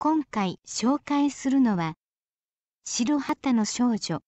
今回紹介するのは「白旗の少女」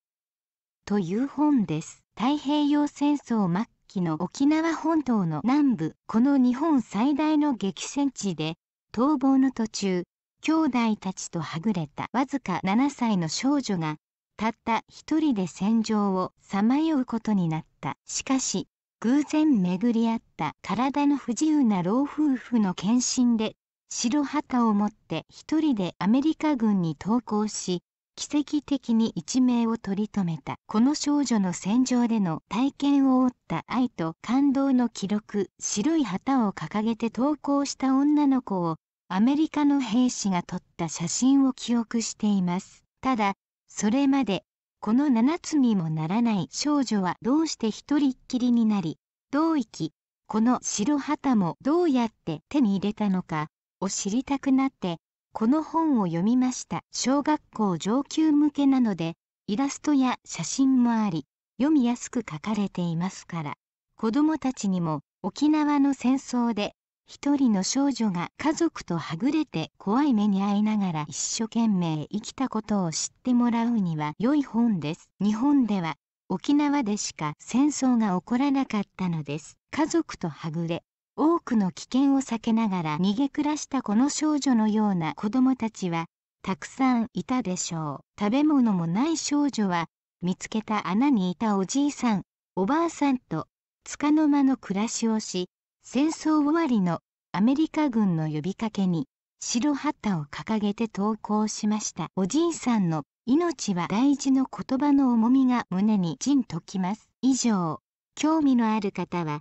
という本です。太平洋戦争末期の沖縄本島の南部この日本最大の激戦地で逃亡の途中兄弟たちとはぐれたわずか7歳の少女がたった一人で戦場をさまようことになったしかし偶然巡り合った体の不自由な老夫婦の献身で白旗を持って一人でアメリカ軍に投降し奇跡的に一命を取り留めたこの少女の戦場での体験を追った愛と感動の記録白い旗を掲げて投降した女の子をアメリカの兵士が撮った写真を記憶していますただそれまでこの7つにもならない少女はどうして一人っきりになりどう生きこの白旗もどうやって手に入れたのかを知りたくなってこの本を読みました小学校上級向けなのでイラストや写真もあり読みやすく書かれていますから子どもたちにも沖縄の戦争で一人の少女が家族とはぐれて怖い目に遭いながら一生懸命生きたことを知ってもらうには良い本です。日本では沖縄でしか戦争が起こらなかったのです。家族とはぐれ、多くの危険を避けながら逃げ暮らしたこの少女のような子供たちはたくさんいたでしょう食べ物もない少女は見つけた穴にいたおじいさんおばあさんとつかの間の暮らしをし戦争終わりのアメリカ軍の呼びかけに白旗を掲げて投稿しましたおじいさんの命は大事の言葉の重みが胸にじんときます以上興味のある方は